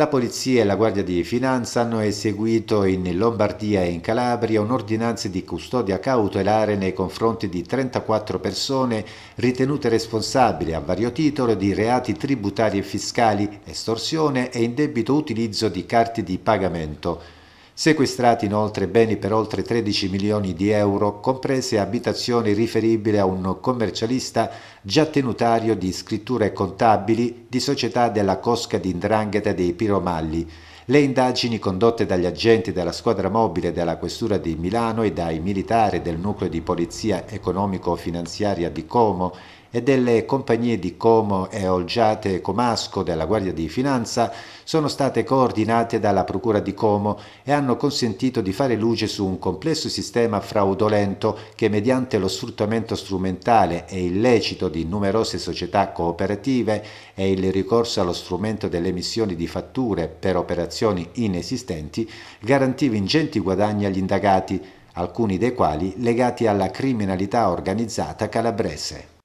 La polizia e la Guardia di Finanza hanno eseguito in Lombardia e in Calabria un'ordinanza di custodia cautelare nei confronti di 34 persone ritenute responsabili a vario titolo di reati tributari e fiscali, estorsione e indebito utilizzo di carte di pagamento. Sequestrati inoltre beni per oltre 13 milioni di euro, comprese abitazioni riferibili a un commercialista già tenutario di scritture contabili di società della cosca di indrangheta dei Piromalli. Le indagini condotte dagli agenti della squadra mobile della Questura di Milano e dai militari del nucleo di polizia economico-finanziaria di Como e delle compagnie di Como e Olgiate Comasco della Guardia di Finanza sono state coordinate dalla Procura di Como e hanno consentito di fare luce su un complesso sistema fraudolento che mediante lo sfruttamento strumentale e illecito di numerose società cooperative e il ricorso allo strumento delle emissioni di fatture per operazioni inesistenti garantiva ingenti guadagni agli indagati, alcuni dei quali legati alla criminalità organizzata calabrese.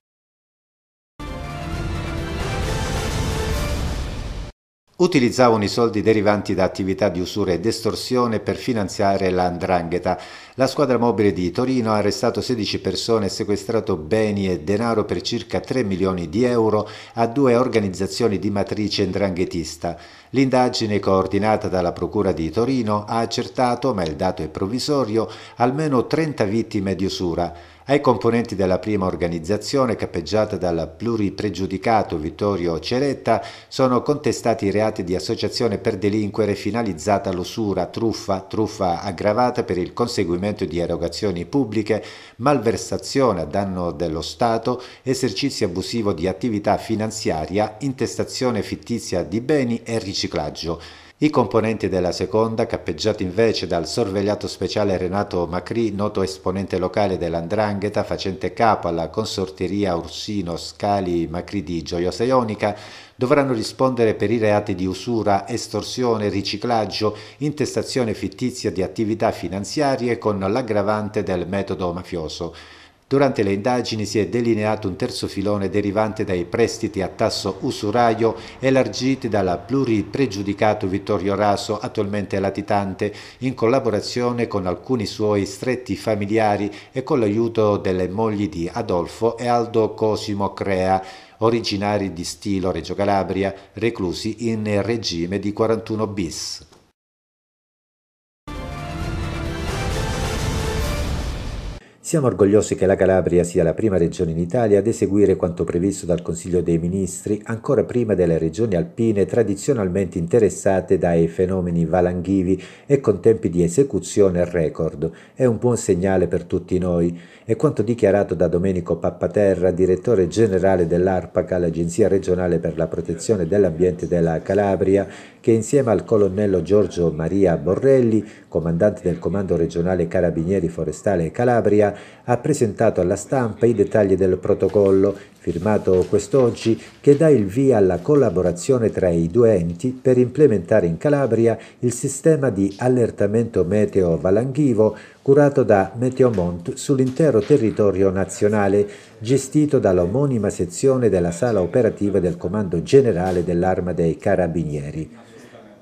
utilizzavano i soldi derivanti da attività di usura e estorsione per finanziare la 'ndrangheta. La squadra mobile di Torino ha arrestato 16 persone e sequestrato beni e denaro per circa 3 milioni di euro a due organizzazioni di matrice 'ndranghetista. L'indagine coordinata dalla Procura di Torino ha accertato, ma il dato è provvisorio, almeno 30 vittime di usura. Ai componenti della prima organizzazione, capeggiata dal pluripregiudicato Vittorio Ceretta, sono contestati i reati di associazione per delinquere finalizzata all'usura, truffa, truffa aggravata per il conseguimento di erogazioni pubbliche, malversazione a danno dello Stato, esercizio abusivo di attività finanziaria, intestazione fittizia di beni e riciclaggio. I componenti della seconda, cappeggiati invece dal sorvegliato speciale Renato Macri, noto esponente locale dell'Andrangheta facente capo alla consorteria Ursino Scali Macri di Gioiosa Ionica, dovranno rispondere per i reati di usura, estorsione, riciclaggio, intestazione fittizia di attività finanziarie con l'aggravante del metodo mafioso. Durante le indagini si è delineato un terzo filone derivante dai prestiti a tasso usuraio elargiti dalla pluripregiudicato Vittorio Raso, attualmente latitante, in collaborazione con alcuni suoi stretti familiari e con l'aiuto delle mogli di Adolfo e Aldo Cosimo Crea, originari di Stilo Reggio Calabria, reclusi in regime di 41 bis. Siamo orgogliosi che la Calabria sia la prima regione in Italia ad eseguire quanto previsto dal Consiglio dei Ministri ancora prima delle regioni alpine tradizionalmente interessate dai fenomeni valanghivi e con tempi di esecuzione record. È un buon segnale per tutti noi. È quanto dichiarato da Domenico Pappaterra, direttore generale dell'ARPACA, l'Agenzia regionale per la protezione dell'ambiente della Calabria, che insieme al colonnello Giorgio Maria Borrelli, comandante del Comando regionale Carabinieri Forestale Calabria, ha presentato alla stampa i dettagli del protocollo, firmato quest'oggi, che dà il via alla collaborazione tra i due enti per implementare in Calabria il sistema di allertamento meteo valanghivo curato da Meteomont sull'intero territorio nazionale, gestito dall'omonima sezione della sala operativa del Comando Generale dell'Arma dei Carabinieri.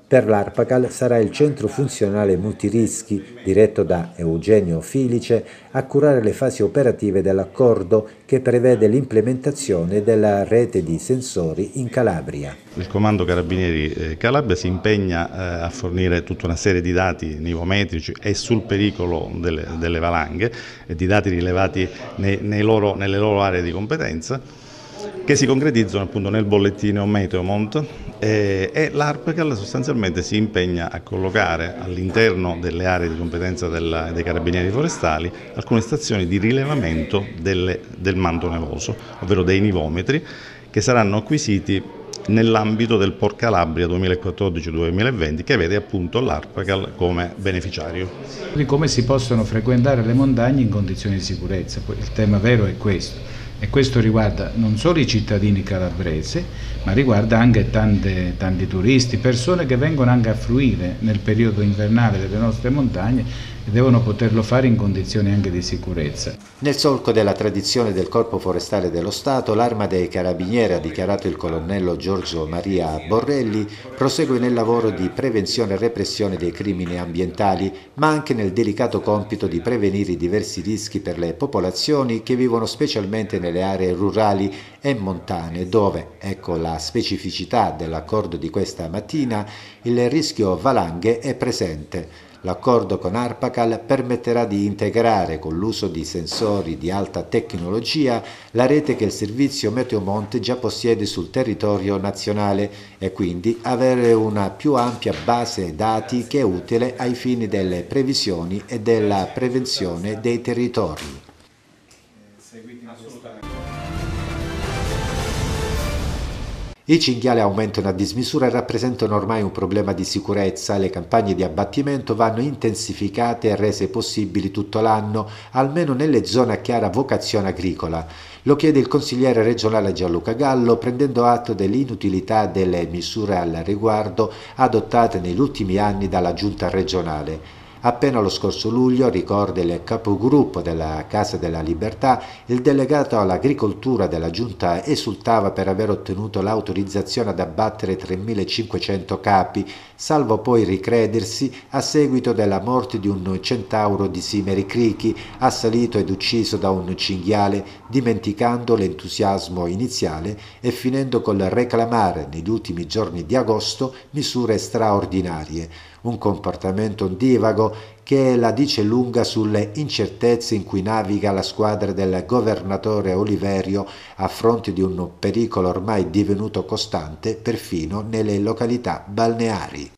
Per l'Arpacal sarà il centro funzionale multirischi, diretto da Eugenio Filice, a curare le fasi operative dell'accordo che prevede l'implementazione della rete di sensori in Calabria. Il Comando Carabinieri eh, Calabria si impegna eh, a fornire tutta una serie di dati nivometrici e sul pericolo delle, delle valanghe, eh, di dati rilevati nei, nei loro, nelle loro aree di competenza che si concretizzano appunto nel bollettino Meteomont eh, e l'ARPECAL sostanzialmente si impegna a collocare all'interno delle aree di competenza della, dei carabinieri forestali alcune stazioni di rilevamento delle, del manto nevoso, ovvero dei nivometri che saranno acquisiti nell'ambito del Port Calabria 2014-2020 che vede appunto l'ARPACAL come beneficiario. come si possono frequentare le montagne in condizioni di sicurezza, il tema vero è questo e questo riguarda non solo i cittadini calabresi, ma riguarda anche tante, tanti turisti, persone che vengono anche a fruire nel periodo invernale delle nostre montagne e devono poterlo fare in condizioni anche di sicurezza. Nel solco della tradizione del Corpo Forestale dello Stato, l'Arma dei Carabinieri, ha dichiarato il colonnello Giorgio Maria Borrelli, prosegue nel lavoro di prevenzione e repressione dei crimini ambientali, ma anche nel delicato compito di prevenire i diversi rischi per le popolazioni che vivono specialmente nelle aree rurali e montane, dove, ecco la specificità dell'accordo di questa mattina, il rischio valanghe è presente. L'accordo con Arpacal permetterà di integrare con l'uso di sensori di alta tecnologia la rete che il servizio Meteomonte già possiede sul territorio nazionale e quindi avere una più ampia base dati che è utile ai fini delle previsioni e della prevenzione dei territori. I cinghiali aumentano a dismisura e rappresentano ormai un problema di sicurezza. Le campagne di abbattimento vanno intensificate e rese possibili tutto l'anno, almeno nelle zone a chiara vocazione agricola. Lo chiede il consigliere regionale Gianluca Gallo, prendendo atto dell'inutilità delle misure al riguardo adottate negli ultimi anni dalla giunta regionale. Appena lo scorso luglio, ricorda il capogruppo della Casa della Libertà, il delegato all'agricoltura della Giunta esultava per aver ottenuto l'autorizzazione ad abbattere 3.500 capi, salvo poi ricredersi a seguito della morte di un centauro di Simeri Crichi, assalito ed ucciso da un cinghiale, dimenticando l'entusiasmo iniziale e finendo col reclamare negli ultimi giorni di agosto misure straordinarie un comportamento ondivago che la dice lunga sulle incertezze in cui naviga la squadra del governatore Oliverio a fronte di un pericolo ormai divenuto costante perfino nelle località balneari.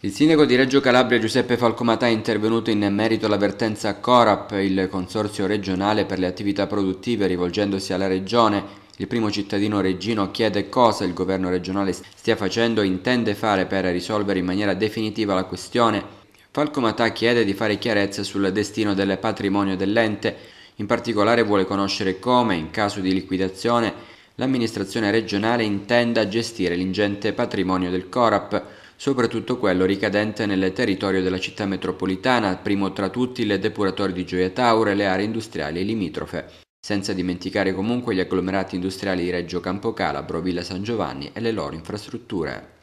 Il sindaco di Reggio Calabria Giuseppe Falcomatà è intervenuto in merito all'avvertenza a Corap, il consorzio regionale per le attività produttive, rivolgendosi alla regione il primo cittadino reggino chiede cosa il governo regionale stia facendo e intende fare per risolvere in maniera definitiva la questione. Falco Matà chiede di fare chiarezza sul destino del patrimonio dell'ente, in particolare vuole conoscere come, in caso di liquidazione, l'amministrazione regionale intenda gestire l'ingente patrimonio del Corap, soprattutto quello ricadente nel territorio della città metropolitana, primo tra tutti il depuratore di Gioia Tauro e le aree industriali limitrofe senza dimenticare comunque gli agglomerati industriali di Reggio Campo Calabro, Villa San Giovanni e le loro infrastrutture.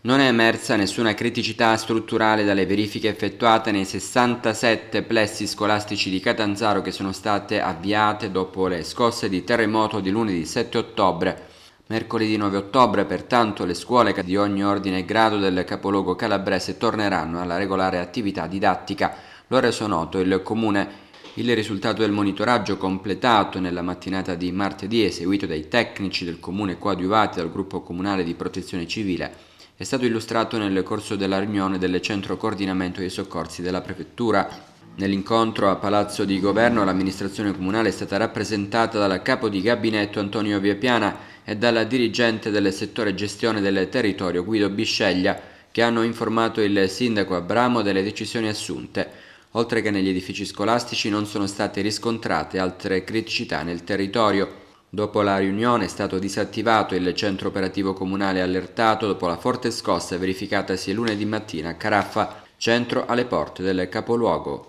Non è emersa nessuna criticità strutturale dalle verifiche effettuate nei 67 plessi scolastici di Catanzaro che sono state avviate dopo le scosse di terremoto di lunedì 7 ottobre Mercoledì 9 ottobre, pertanto, le scuole di ogni ordine e grado del capoluogo calabrese torneranno alla regolare attività didattica. Lo ha reso noto il comune. Il risultato del monitoraggio completato nella mattinata di martedì, eseguito dai tecnici del comune coadiuvati dal gruppo comunale di protezione civile, è stato illustrato nel corso della riunione del centro coordinamento dei soccorsi della prefettura Nell'incontro a Palazzo di Governo l'amministrazione comunale è stata rappresentata dal capo di gabinetto Antonio Viapiana e dalla dirigente del settore gestione del territorio Guido Bisceglia che hanno informato il sindaco Abramo delle decisioni assunte, oltre che negli edifici scolastici non sono state riscontrate altre criticità nel territorio. Dopo la riunione è stato disattivato il centro operativo comunale allertato dopo la forte scossa verificatasi lunedì mattina a Caraffa, centro alle porte del capoluogo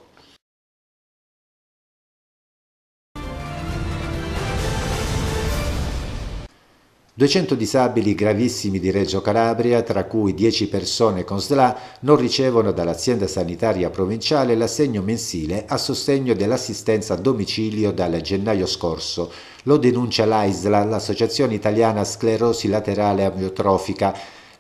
200 disabili gravissimi di Reggio Calabria, tra cui 10 persone con SLA, non ricevono dall'azienda sanitaria provinciale l'assegno mensile a sostegno dell'assistenza a domicilio dal gennaio scorso. Lo denuncia l'AISLA, l'Associazione Italiana Sclerosi Laterale Amiotrofica,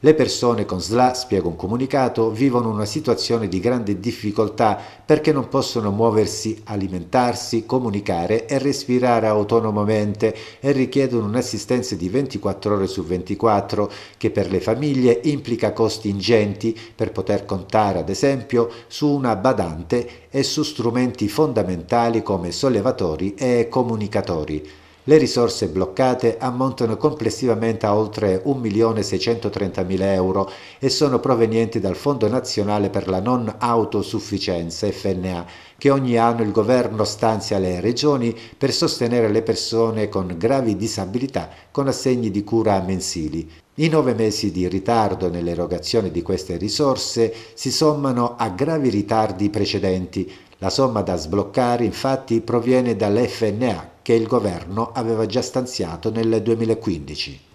le persone con SLA, spiega un comunicato, vivono una situazione di grande difficoltà perché non possono muoversi, alimentarsi, comunicare e respirare autonomamente e richiedono un'assistenza di 24 ore su 24 che per le famiglie implica costi ingenti per poter contare ad esempio su una badante e su strumenti fondamentali come sollevatori e comunicatori. Le risorse bloccate ammontano complessivamente a oltre 1.630.000 euro e sono provenienti dal Fondo Nazionale per la Non Autosufficienza FNA, che ogni anno il governo stanzia alle regioni per sostenere le persone con gravi disabilità con assegni di cura mensili. I nove mesi di ritardo nell'erogazione di queste risorse si sommano a gravi ritardi precedenti. La somma da sbloccare infatti proviene dall'FNA che il governo aveva già stanziato nel 2015.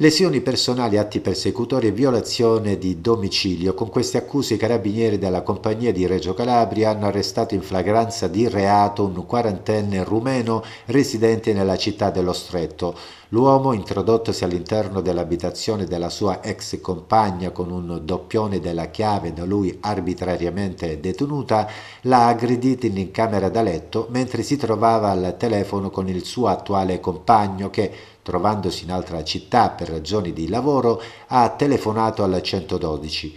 Lesioni personali, atti persecutori e violazione di domicilio. Con queste accuse i carabinieri della compagnia di Reggio Calabria hanno arrestato in flagranza di reato un quarantenne rumeno residente nella città dello Stretto. L'uomo, introdottosi all'interno dell'abitazione della sua ex compagna con un doppione della chiave da lui arbitrariamente detenuta, l'ha aggredita in camera da letto mentre si trovava al telefono con il suo attuale compagno che, trovandosi in altra città per ragioni di lavoro, ha telefonato al 112.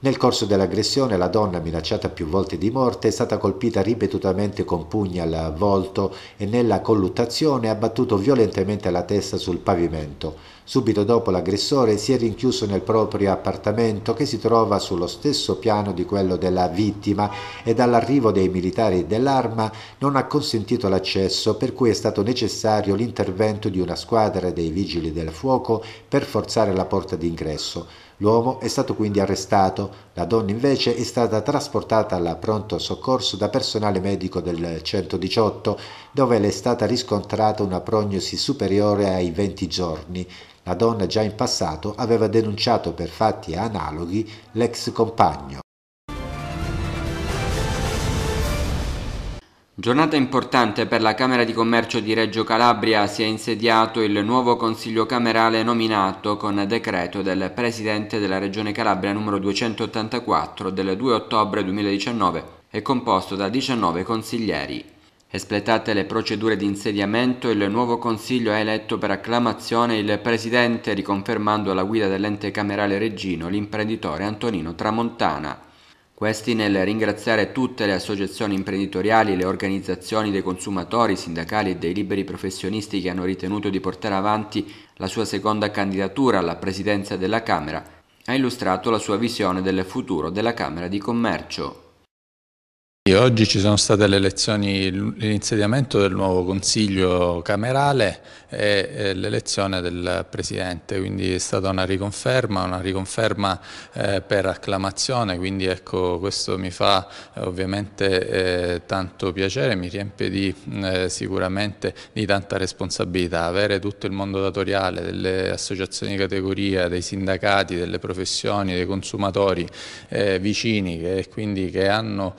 Nel corso dell'aggressione la donna, minacciata più volte di morte, è stata colpita ripetutamente con pugni al volto e nella colluttazione ha battuto violentemente la testa sul pavimento. Subito dopo l'aggressore si è rinchiuso nel proprio appartamento che si trova sullo stesso piano di quello della vittima e dall'arrivo dei militari dell'arma non ha consentito l'accesso per cui è stato necessario l'intervento di una squadra dei vigili del fuoco per forzare la porta d'ingresso. L'uomo è stato quindi arrestato, la donna invece è stata trasportata al pronto soccorso da personale medico del 118, dove le è stata riscontrata una prognosi superiore ai 20 giorni. La donna già in passato aveva denunciato per fatti analoghi l'ex compagno. Giornata importante per la Camera di Commercio di Reggio Calabria si è insediato il nuovo Consiglio Camerale nominato con decreto del Presidente della Regione Calabria numero 284 del 2 ottobre 2019 e composto da 19 consiglieri. Espletate le procedure di insediamento, il nuovo Consiglio ha eletto per acclamazione il Presidente riconfermando alla guida dell'ente camerale reggino l'imprenditore Antonino Tramontana. Questi nel ringraziare tutte le associazioni imprenditoriali, le organizzazioni dei consumatori, sindacali e dei liberi professionisti che hanno ritenuto di portare avanti la sua seconda candidatura alla presidenza della Camera, ha illustrato la sua visione del futuro della Camera di Commercio. Oggi ci sono state le elezioni, l'insediamento del nuovo Consiglio camerale e l'elezione del Presidente, quindi è stata una riconferma, una riconferma eh, per acclamazione, quindi ecco, questo mi fa ovviamente eh, tanto piacere, mi riempie di, eh, sicuramente di tanta responsabilità, avere tutto il mondo datoriale, delle associazioni di categoria, dei sindacati, delle professioni, dei consumatori vicini che, quindi, che hanno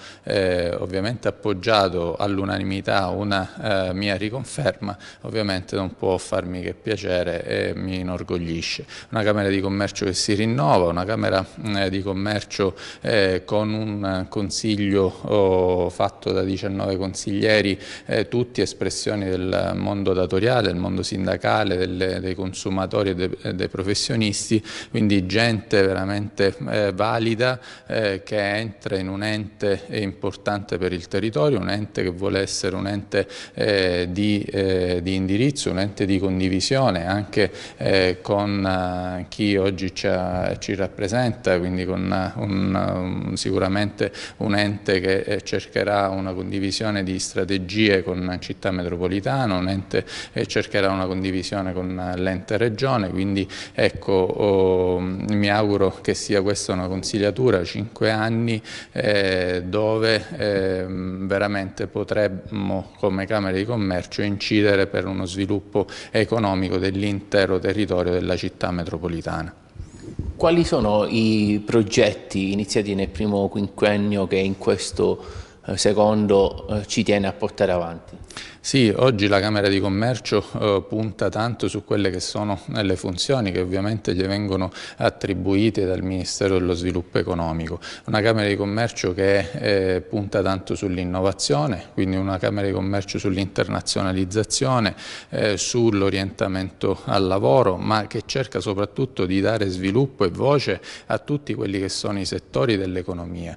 eh, ovviamente appoggiato all'unanimità una eh, mia riconferma, ovviamente non può farmi che piacere e mi inorgoglisce. Una Camera di Commercio che si rinnova, una Camera eh, di Commercio eh, con un consiglio oh, fatto da 19 consiglieri, eh, tutti espressioni del mondo datoriale, del mondo sindacale, delle, dei consumatori e de, dei professionisti, quindi gente veramente eh, valida che entra in un ente importante importante per il territorio, un ente che vuole essere un ente eh, di, eh, di, indirizzo, un ente di condivisione anche eh, con eh, chi oggi ci, ha, ci, rappresenta, quindi con eh, un, un, sicuramente un ente che eh, cercherà una condivisione di strategie con città metropolitana, un ente che cercherà una condivisione con l'ente regione, quindi ecco, oh, mi auguro che sia questa una consigliatura, 5 anni dove Ehm, veramente potremmo come Camera di Commercio incidere per uno sviluppo economico dell'intero territorio della città metropolitana. Quali sono i progetti iniziati nel primo quinquennio che in questo eh, secondo eh, ci tiene a portare avanti? Sì, oggi la Camera di Commercio eh, punta tanto su quelle che sono eh, le funzioni che ovviamente gli vengono attribuite dal Ministero dello Sviluppo Economico. Una Camera di Commercio che eh, punta tanto sull'innovazione, quindi una Camera di Commercio sull'internazionalizzazione, eh, sull'orientamento al lavoro, ma che cerca soprattutto di dare sviluppo e voce a tutti quelli che sono i settori dell'economia.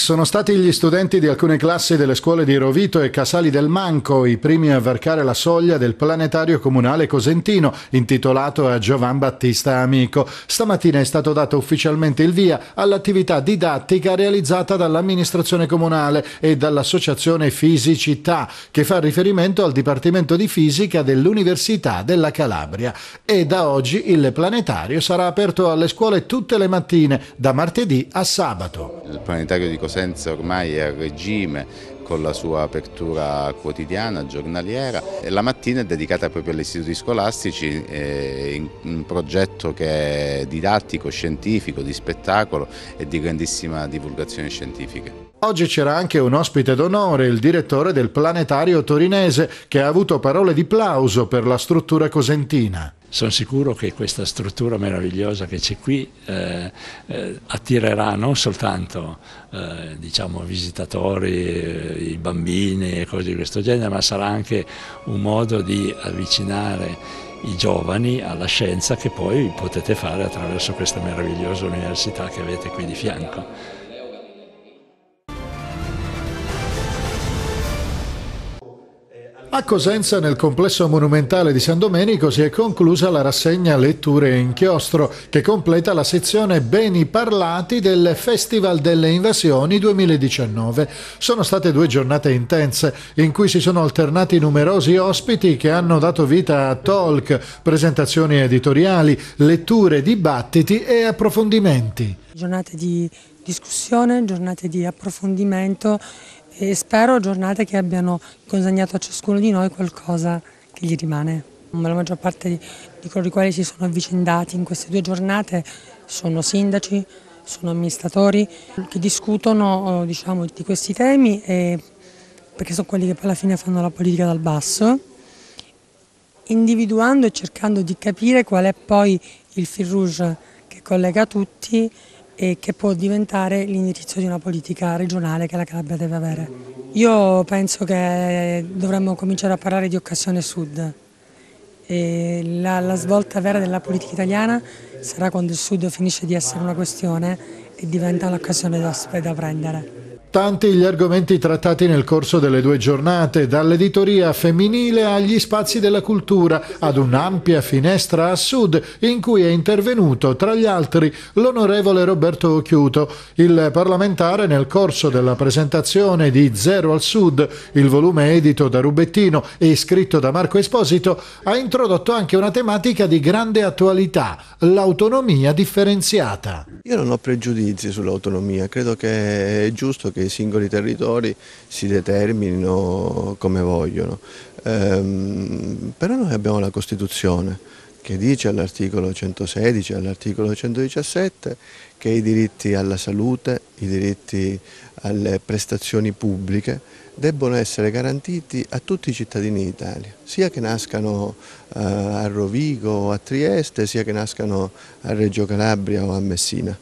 Sono stati gli studenti di alcune classi delle scuole di Rovito e Casali del Manco i primi a varcare la soglia del planetario comunale cosentino intitolato a Giovan Battista Amico. Stamattina è stato dato ufficialmente il via all'attività didattica realizzata dall'amministrazione comunale e dall'associazione Fisicità che fa riferimento al Dipartimento di Fisica dell'Università della Calabria e da oggi il planetario sarà aperto alle scuole tutte le mattine da martedì a sabato. Il planetario di Cosentino senza ormai è a regime con la sua apertura quotidiana, giornaliera. La mattina è dedicata proprio agli istituti scolastici, eh, un progetto che è didattico, scientifico, di spettacolo e di grandissima divulgazione scientifica. Oggi c'era anche un ospite d'onore, il direttore del planetario torinese, che ha avuto parole di plauso per la struttura cosentina. Sono sicuro che questa struttura meravigliosa che c'è qui eh, eh attirerà non soltanto eh, diciamo, visitatori, eh, i bambini e cose di questo genere, ma sarà anche un modo di avvicinare i giovani alla scienza che poi potete fare attraverso questa meravigliosa università che avete qui di fianco. A Cosenza, nel complesso monumentale di San Domenico, si è conclusa la rassegna Letture in Chiostro, che completa la sezione Beni Parlati del Festival delle Invasioni 2019. Sono state due giornate intense, in cui si sono alternati numerosi ospiti che hanno dato vita a talk, presentazioni editoriali, letture, dibattiti e approfondimenti. Giornate di discussione, giornate di approfondimento e spero giornate che abbiano consegnato a ciascuno di noi qualcosa che gli rimane. la maggior parte di, di coloro i quali si sono avvicendati in queste due giornate sono sindaci, sono amministratori che discutono oh, diciamo, di questi temi e, perché sono quelli che poi alla fine fanno la politica dal basso, individuando e cercando di capire qual è poi il fil rouge che collega tutti e che può diventare l'indirizzo di una politica regionale che la Calabria deve avere. Io penso che dovremmo cominciare a parlare di occasione sud. La, la, svolta vera della politica italiana sarà quando il sud finisce di essere una questione e diventa l'occasione da, da prendere. Tanti gli argomenti trattati nel corso delle due giornate, dall'editoria femminile agli spazi della cultura, ad un'ampia finestra a sud in cui è intervenuto, tra gli altri, l'onorevole Roberto Occhiuto, il parlamentare nel corso della presentazione di Zero al Sud, il volume edito da Rubettino e scritto da Marco Esposito, ha introdotto anche una tematica di grande attualità, l'autonomia differenziata. Io non ho pregiudizi sull'autonomia, credo che è giusto che i singoli territori si determinino come vogliono. Ehm, però noi abbiamo la Costituzione che dice all'articolo 116 e all'articolo 117 che i diritti alla salute, i diritti alle prestazioni pubbliche debbono essere garantiti a tutti i cittadini d'Italia, sia che nascano eh, a Rovigo o a Trieste, sia che nascano a Reggio Calabria o a Messina.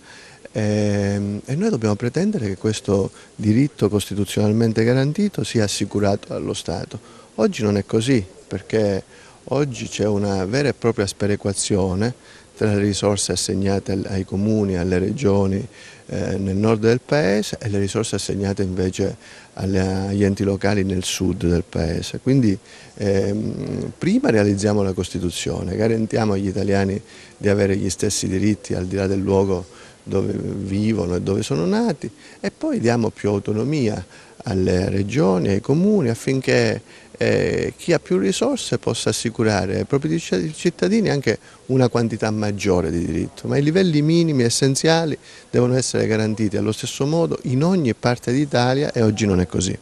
Ehm, e noi dobbiamo pretendere che questo diritto costituzionalmente garantito sia assicurato dallo Stato. Oggi non è così perché oggi c'è una vera e propria sperequazione tra le risorse assegnate ai comuni, alle regioni eh, nel nord del paese e le risorse assegnate invece agli enti locali nel sud del paese. Quindi ehm, prima realizziamo la Costituzione, garantiamo agli italiani di avere gli stessi diritti al di là del luogo dove vivono e dove sono nati e poi diamo più autonomia alle regioni, ai comuni affinché eh, chi ha più risorse possa assicurare ai propri cittadini anche una quantità maggiore di diritto, ma i livelli minimi essenziali devono essere garantiti allo stesso modo in ogni parte d'Italia e oggi non è così.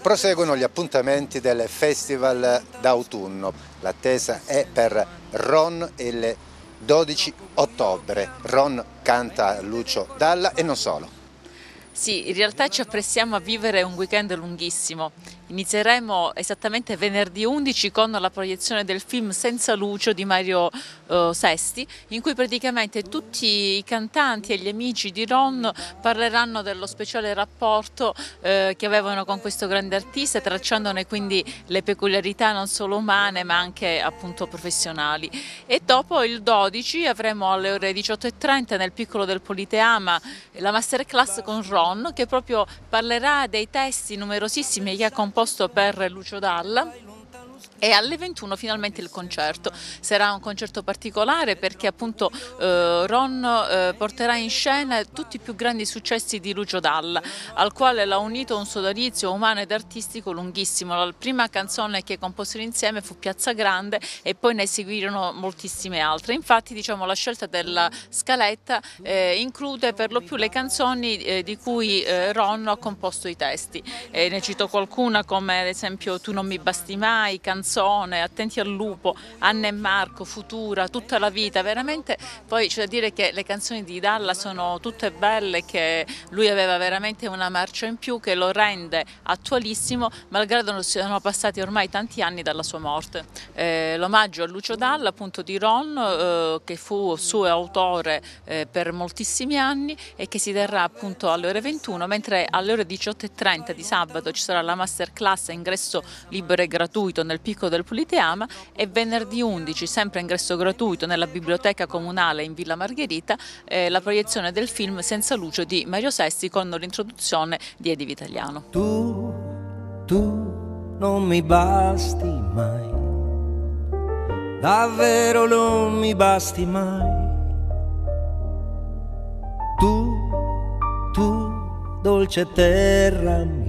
Proseguono gli appuntamenti del Festival d'autunno. L'attesa è per Ron il 12 ottobre. Ron canta Lucio Dalla e non solo. Sì, in realtà ci apprestiamo a vivere un weekend lunghissimo Inizieremo esattamente venerdì 11 con la proiezione del film Senza Lucio di Mario eh, Sesti, in cui praticamente tutti i cantanti e gli amici di Ron parleranno dello speciale rapporto eh, che avevano con questo grande artista, tracciandone quindi le peculiarità non solo umane ma anche appunto professionali. E dopo il 12 avremo alle ore 18.30 nel piccolo del Politeama la masterclass con Ron che proprio parlerà dei testi numerosissimi che ha composto posto per Lucio Dalla e alle 21 finalmente il concerto. Sarà un concerto particolare perché appunto eh, Ron eh, porterà in scena tutti i più grandi successi di Lucio Dalla, al quale l'ha unito un sodalizio umano ed artistico lunghissimo. La prima canzone che composero insieme fu Piazza Grande e poi ne seguirono moltissime altre. Infatti diciamo, la scelta della scaletta eh, include per lo più le canzoni eh, di cui eh, Ron ha composto i testi. Eh, ne cito qualcuna come ad esempio Tu non mi basti mai, Canzone canzone, Attenti al lupo, Anna e Marco, Futura, Tutta la vita, veramente poi c'è da dire che le canzoni di Dalla sono tutte belle, che lui aveva veramente una marcia in più che lo rende attualissimo malgrado non siano passati ormai tanti anni dalla sua morte. Eh, l'omaggio a Lucio Dalla appunto di Ron eh, che fu suo autore eh, per moltissimi anni e che si terrà appunto alle ore 21 mentre alle ore 18.30 di sabato ci sarà la masterclass a ingresso libero e gratuito nel piccolo pubblico del Puliteama e venerdì 11, sempre ingresso gratuito nella biblioteca comunale in Villa Margherita, eh, la proiezione del film Senza Lucio di Mario Sesti con l'introduzione di Edi Vitaliano. Tu, tu non mi basti mai, davvero non mi basti mai. Tu, tu, dolce terra mia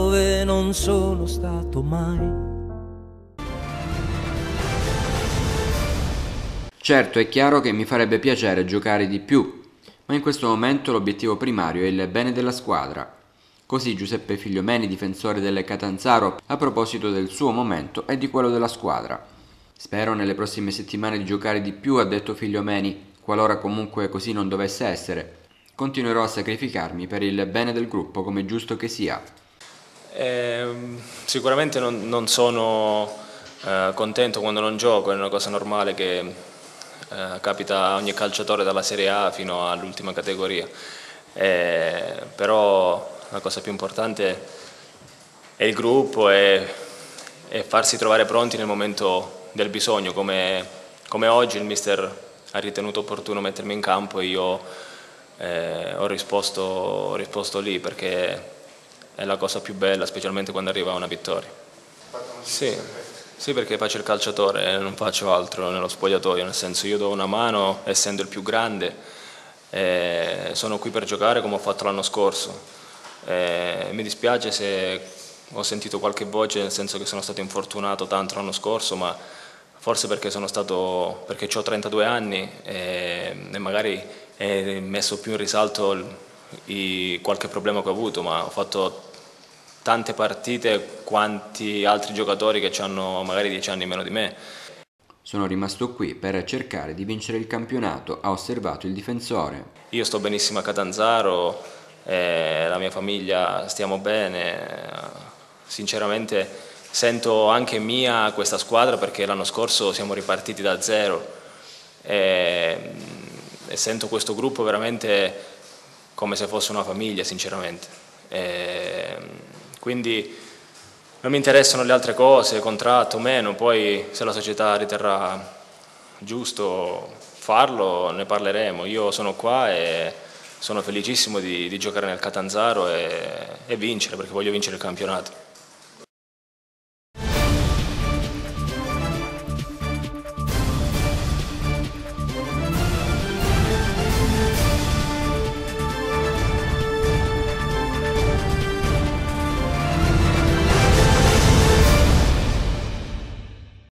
dove non sono stato mai. Certo è chiaro che mi farebbe piacere giocare di più, ma in questo momento l'obiettivo primario è il bene della squadra. Così Giuseppe Figliomeni, difensore del Catanzaro, a proposito del suo momento e di quello della squadra. Spero nelle prossime settimane di giocare di più, ha detto Figliomeni, qualora comunque così non dovesse essere. Continuerò a sacrificarmi per il bene del gruppo come giusto che sia. Eh, sicuramente non, non sono eh, contento quando non gioco, è una cosa normale che eh, capita a ogni calciatore dalla Serie A fino all'ultima categoria. Eh, però la cosa più importante è il gruppo e, farsi trovare pronti nel momento del bisogno, come, come, oggi il mister ha ritenuto opportuno mettermi in campo e io eh, ho risposto, ho risposto lì perché è la cosa più bella, specialmente quando arriva una vittoria. Sì, sì, perché faccio il calciatore, eh, non faccio altro nello spogliatoio, nel senso io do una mano, essendo il più grande, eh, sono qui per giocare come ho fatto l'anno scorso. Eh, mi dispiace se ho sentito qualche voce, nel senso che sono stato infortunato tanto l'anno scorso, ma forse perché, sono stato, perché ho 32 anni e, eh, e magari è messo più in risalto il, i, qualche problema che ho avuto, ma ho fatto tante partite quanti altri giocatori che hanno magari 10 anni meno di me. Sono rimasto qui per cercare di vincere il campionato, ha osservato il difensore. Io sto benissimo a Catanzaro, eh, la mia famiglia stiamo bene, sinceramente sento anche mia questa squadra perché l'anno scorso siamo ripartiti da zero e, e sento questo gruppo veramente come se fosse una famiglia sinceramente. E, quindi non mi interessano le altre cose, contratto o meno, poi se la società riterrà giusto farlo ne parleremo. Io sono qua e sono felicissimo di, di giocare nel Catanzaro e, e vincere perché voglio vincere il campionato.